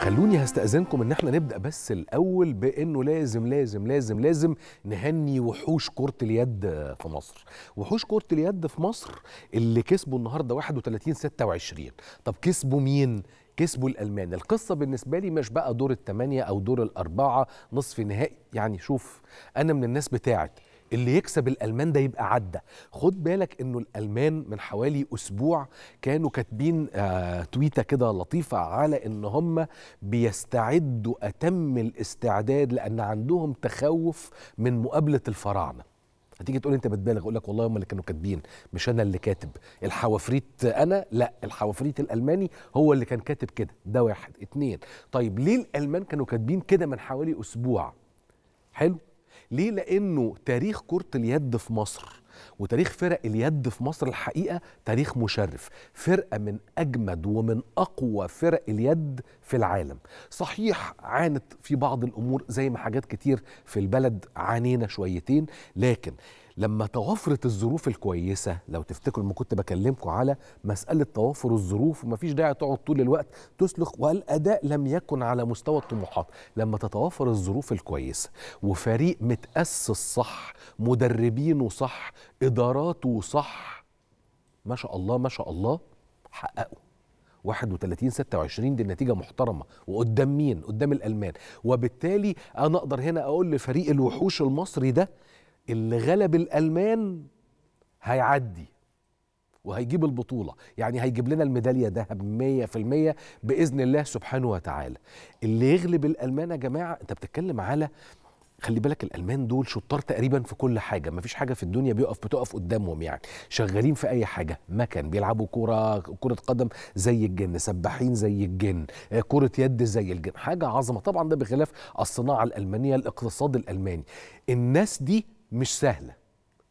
خلوني هستأذنكم ان احنا نبدأ بس الاول بانه لازم لازم لازم لازم نهني وحوش كرة اليد في مصر وحوش كرة اليد في مصر اللي كسبوا النهاردة 31 26 طب كسبوا مين؟ كسبوا الألمان القصة بالنسبة لي مش بقى دور الثمانية أو دور الأربعة نصف نهائي يعني شوف أنا من الناس بتاعت اللي يكسب الالمان ده يبقى عدى خد بالك انه الالمان من حوالي اسبوع كانوا كاتبين آه تويته كده لطيفه على ان هم بيستعدوا اتم الاستعداد لان عندهم تخوف من مقابله الفراعنه هتيجي تقول انت بتبالغ اقول لك والله هم اللي كانوا كاتبين مش انا اللي كاتب الحوافريت انا لا الحوافريت الالماني هو اللي كان كاتب كده ده واحد اتنين طيب ليه الالمان كانوا كاتبين كده من حوالي اسبوع حلو ليه لانه تاريخ كره اليد في مصر وتاريخ فرق اليد في مصر الحقيقه تاريخ مشرف فرقه من اجمد ومن اقوى فرق اليد في العالم صحيح عانت في بعض الامور زي ما حاجات كتير في البلد عانينا شويتين لكن لما توافرت الظروف الكويسه لو تفتكروا لما كنت بكلمكم على مساله توافر الظروف ومفيش داعي تقعد طول الوقت تسلخ والاداء لم يكن على مستوى الطموحات لما تتوافر الظروف الكويسه وفريق متاسس صح مدربينه صح اداراته صح ما شاء الله ما شاء الله حققوا 31 26 دي نتيجة محترمة وقدام مين؟ قدام الألمان وبالتالي أنا أقدر هنا أقول لفريق الوحوش المصري ده اللي غلب الالمان هيعدي وهيجيب البطولة يعني هيجيب لنا الميدالية ذهب 100% بإذن الله سبحانه وتعالى اللي يغلب الألمان يا جماعة أنت بتتكلم على خلي بالك الالمان دول شطار تقريبا في كل حاجه ما فيش حاجه في الدنيا بيقف بتقف قدامهم يعني شغالين في اي حاجه مكن بيلعبوا كوره كره قدم زي الجن سباحين زي الجن كره يد زي الجن حاجه عظمه طبعا ده بخلاف الصناعه الالمانيه الاقتصاد الالماني الناس دي مش سهله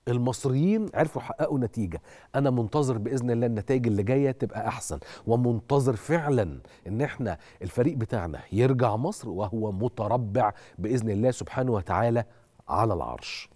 المصريين عرفوا يحققوا نتيجه انا منتظر باذن الله النتائج اللي جايه تبقى احسن ومنتظر فعلا ان احنا الفريق بتاعنا يرجع مصر وهو متربع باذن الله سبحانه وتعالى على العرش